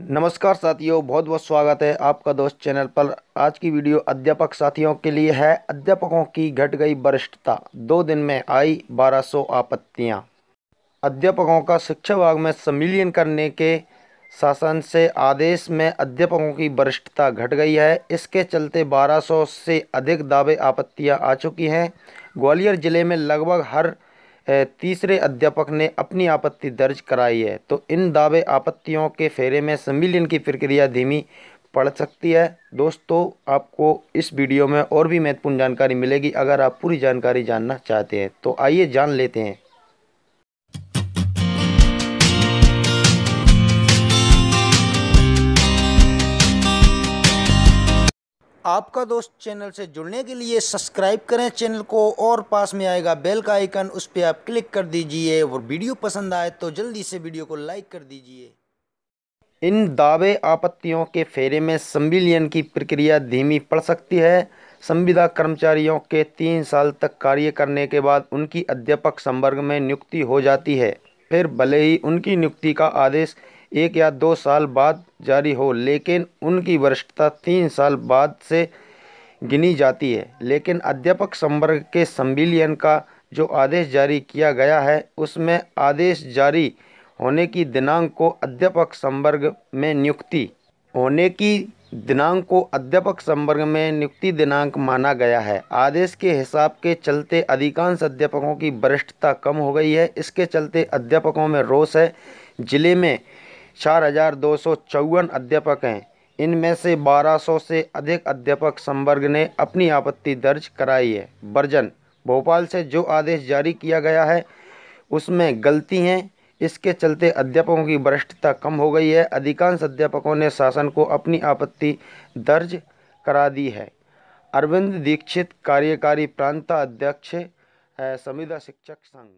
नमस्कार साथियों बहुत बहुत स्वागत है आपका दोस्त चैनल पर आज की वीडियो अध्यापक साथियों के लिए है अध्यापकों की घट गई वरिष्ठता दो दिन में आई 1200 आपत्तियां अध्यापकों का शिक्षा विभाग में सम्मिलियन करने के शासन से आदेश में अध्यापकों की वरिष्ठता घट गई है इसके चलते 1200 से अधिक दावे आपत्तियां आ चुकी हैं ग्वालियर ज़िले में लगभग हर तीसरे अध्यापक ने अपनी आपत्ति दर्ज कराई है तो इन दावे आपत्तियों के फेरे में सम्मिलन की प्रक्रिया धीमी पड़ सकती है दोस्तों आपको इस वीडियो में और भी महत्वपूर्ण जानकारी मिलेगी अगर आप पूरी जानकारी जानना चाहते हैं तो आइए जान लेते हैं आपका दोस्त चैनल से जुड़ने के लिए सब्सक्राइब करें चैनल को और पास में आएगा बेल का आइकन उस पर आप क्लिक कर दीजिए और वीडियो पसंद आए तो जल्दी से वीडियो को लाइक कर दीजिए इन दावे आपत्तियों के फेरे में संविलियन की प्रक्रिया धीमी पड़ सकती है संविदा कर्मचारियों के तीन साल तक कार्य करने के बाद उनकी अध्यापक संवर्ग में नियुक्ति हो जाती है फिर भले ही उनकी नियुक्ति का आदेश एक या दो साल बाद जारी हो लेकिन उनकी वरिष्ठता तीन साल बाद से गिनी जाती है लेकिन अध्यापक संवर्ग के संविलियन का जो आदेश जारी किया गया है उसमें आदेश जारी होने की दिनांक को अध्यापक संवर्ग में नियुक्ति होने की दिनांक को अध्यापक संवर्ग में नियुक्ति दिनांक माना गया है आदेश के हिसाब के चलते अधिकांश अध्यापकों की वरिष्ठता कम हो गई है इसके चलते अध्यापकों में रोष है ज़िले में चार हज़ार दो सौ चौवन अध्यापक हैं इनमें से बारह सौ से अधिक अध्यापक संवर्ग ने अपनी आपत्ति दर्ज कराई है वर्जन भोपाल से जो आदेश जारी किया गया है उसमें गलती हैं इसके चलते अध्यापकों की वरिष्ठता कम हो गई है अधिकांश अध्यापकों ने शासन को अपनी आपत्ति दर्ज करा दी है अरविंद दीक्षित कार्यकारी प्रांताध्यक्ष है संविदा शिक्षक संघ